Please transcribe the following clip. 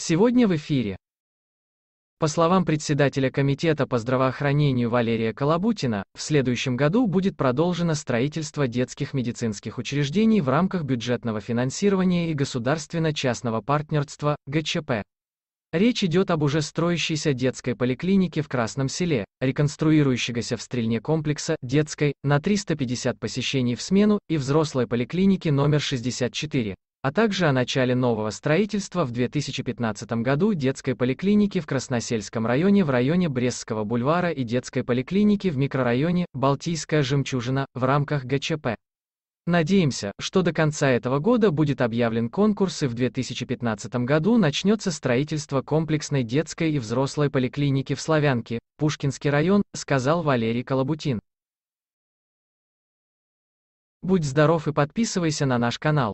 Сегодня в эфире. По словам председателя Комитета по здравоохранению Валерия Колобутина, в следующем году будет продолжено строительство детских медицинских учреждений в рамках бюджетного финансирования и государственно-частного партнерства, ГЧП. Речь идет об уже строящейся детской поликлинике в Красном селе, реконструирующегося в стрельне комплекса детской на 350 посещений в смену и взрослой поликлинике номер 64, а также о начале нового строительства в 2015 году детской поликлиники в Красносельском районе в районе Брестского бульвара и детской поликлиники в микрорайоне «Балтийская жемчужина» в рамках ГЧП. Надеемся, что до конца этого года будет объявлен конкурс и в 2015 году начнется строительство комплексной детской и взрослой поликлиники в Славянке, Пушкинский район, сказал Валерий Колобутин. Будь здоров и подписывайся на наш канал.